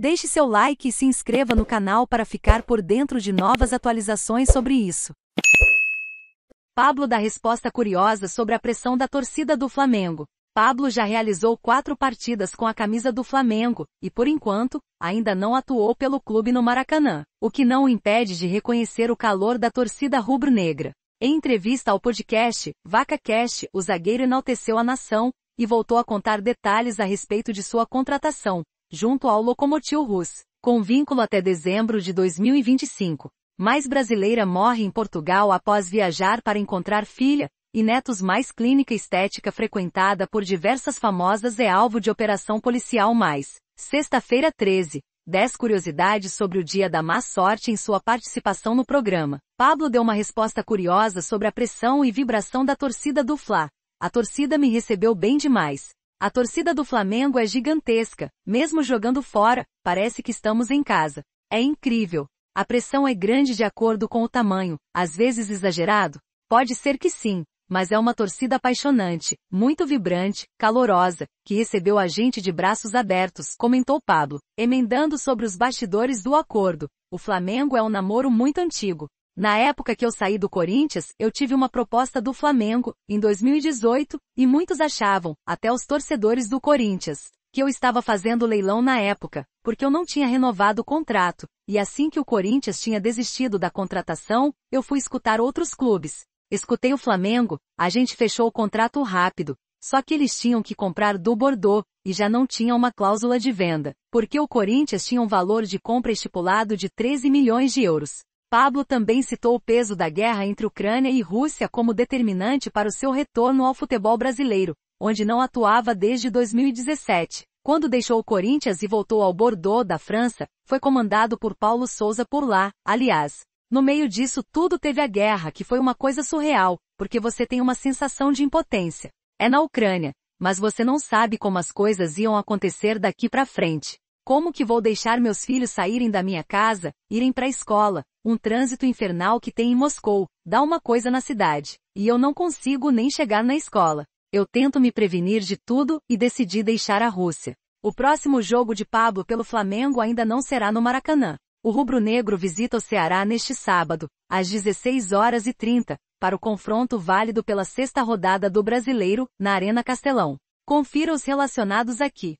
Deixe seu like e se inscreva no canal para ficar por dentro de novas atualizações sobre isso. Pablo dá resposta curiosa sobre a pressão da torcida do Flamengo. Pablo já realizou quatro partidas com a camisa do Flamengo, e por enquanto, ainda não atuou pelo clube no Maracanã, o que não o impede de reconhecer o calor da torcida rubro-negra. Em entrevista ao podcast Vaca Cash, o zagueiro enalteceu a nação e voltou a contar detalhes a respeito de sua contratação, junto ao Locomotil Rus, com vínculo até dezembro de 2025. Mais brasileira morre em Portugal após viajar para encontrar filha e netos. Mais clínica estética frequentada por diversas famosas é alvo de operação policial. Mais sexta-feira 13. 10 curiosidades sobre o dia da má sorte em sua participação no programa. Pablo deu uma resposta curiosa sobre a pressão e vibração da torcida do Fla. A torcida me recebeu bem demais. A torcida do Flamengo é gigantesca, mesmo jogando fora, parece que estamos em casa. É incrível. A pressão é grande de acordo com o tamanho, às vezes exagerado? Pode ser que sim, mas é uma torcida apaixonante, muito vibrante, calorosa, que recebeu a gente de braços abertos, comentou Pablo, emendando sobre os bastidores do acordo. O Flamengo é um namoro muito antigo, na época que eu saí do Corinthians, eu tive uma proposta do Flamengo, em 2018, e muitos achavam, até os torcedores do Corinthians, que eu estava fazendo leilão na época, porque eu não tinha renovado o contrato, e assim que o Corinthians tinha desistido da contratação, eu fui escutar outros clubes. Escutei o Flamengo, a gente fechou o contrato rápido, só que eles tinham que comprar do Bordeaux, e já não tinha uma cláusula de venda, porque o Corinthians tinha um valor de compra estipulado de 13 milhões de euros. Pablo também citou o peso da guerra entre Ucrânia e Rússia como determinante para o seu retorno ao futebol brasileiro, onde não atuava desde 2017. Quando deixou o Corinthians e voltou ao Bordeaux da França, foi comandado por Paulo Souza por lá, aliás. No meio disso tudo teve a guerra, que foi uma coisa surreal, porque você tem uma sensação de impotência. É na Ucrânia, mas você não sabe como as coisas iam acontecer daqui para frente. Como que vou deixar meus filhos saírem da minha casa, irem para a escola, um trânsito infernal que tem em Moscou, dá uma coisa na cidade, e eu não consigo nem chegar na escola. Eu tento me prevenir de tudo e decidi deixar a Rússia. O próximo jogo de Pablo pelo Flamengo ainda não será no Maracanã. O rubro-negro visita o Ceará neste sábado, às 16 horas e 30, para o confronto válido pela sexta rodada do Brasileiro, na Arena Castelão. Confira os relacionados aqui.